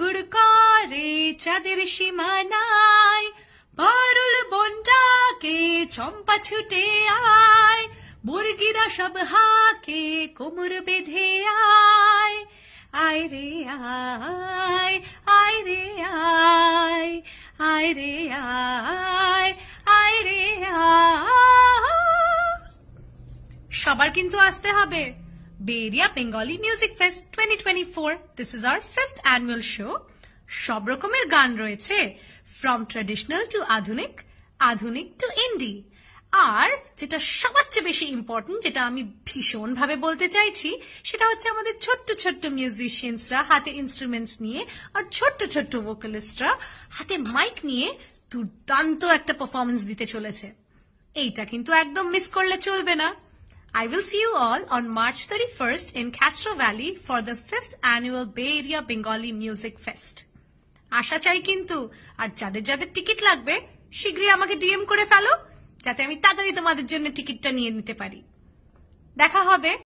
গুড় করে চাঁদের সীমানায় পারুল বনটাকে চম্পা ছুটে আয় মুরগিরা সব হাকে কোমর বেঁধে আয় আয় রে আয় আয় রে আয় আয় রে আয় আয় রে আয় সবার কিন্তু আসতে হবে Beria Bengali Music Fest 2024. This is our fifth annual show. সব রকমের গান রয়েছে ফ্রম ট্রেডিশনাল টু আধুনিক আধুনিক টু ইন্ডি আর যেটা সবার চেয়ে বেশি ইম্পর্টেন্ট যেটা আমি ভীষণ ভাবে বলতে চাইছি সেটা হচ্ছে আমাদের ছোট্ট ছোট্ট মিউজিশিয়ানসরা হাতে ইনস্ট্রুমেন্টস নিয়ে আর ছোট্ট ছোট্ট ভোকালিস্টরা হাতে মাইক নিয়ে দুর্দান্ত একটা পারফরমেন্স দিতে চলেছে এইটা কিন্তু একদম মিস করলে চলবে না I will see you all on March 31st in Castro Valley for the 5th annual Bay Area Bengali Music Fest. আশা চাই কিন্তু আর যাদের যাদের টিকিট লাগবে শীঘ্রই আমাকে ডিএম করে ফেলো যাতে আমি তাড়াতাড়ি তোমাদের জন্য টিকিটটা নিয়ে নিতে পারি দেখা হবে